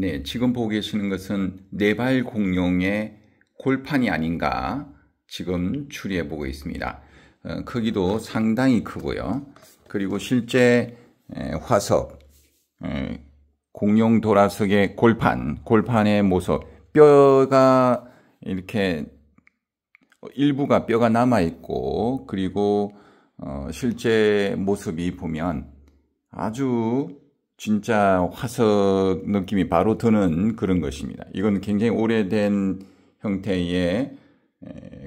네, 지금 보고 계시는 것은 네발 공룡의 골판이 아닌가 지금 추리해 보고 있습니다. 어, 크기도 상당히 크고요. 그리고 실제 화석, 공룡 도라석의 골판, 골판의 모습, 뼈가 이렇게 일부가 뼈가 남아 있고 그리고 어, 실제 모습이 보면 아주 진짜 화석 느낌이 바로 드는 그런 것입니다. 이건 굉장히 오래된 형태의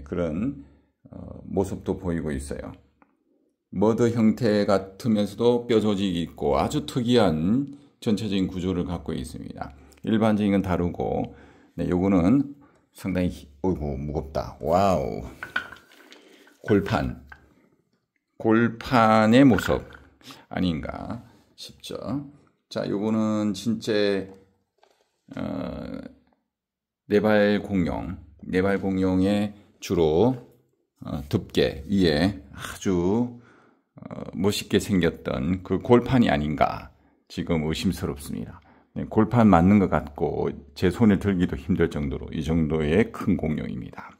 그런 어, 모습도 보이고 있어요. 머드 형태 같으면서도 뼈 조직이 있고 아주 특이한 전체적인 구조를 갖고 있습니다. 일반적인 건 다르고 네, 요거는 상당히 어이구 무겁다. 와우. 골판. 골판의 모습 아닌가 싶죠. 자, 요거는 진짜 어, 네발 공룡, 네발 공룡의 주로 어, 둡게 위에 아주 어, 멋있게 생겼던 그 골판이 아닌가 지금 의심스럽습니다. 네, 골판 맞는 것 같고 제 손에 들기도 힘들 정도로 이 정도의 큰 공룡입니다.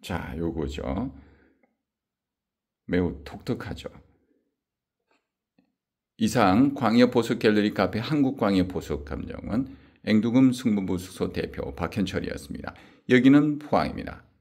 자, 요거죠. 매우 독특하죠. 이상 광역 보석 갤러리 카페 한국 광역 보석 감정은 앵두금 승부부수소 대표 박현철이었습니다. 여기는 포항입니다.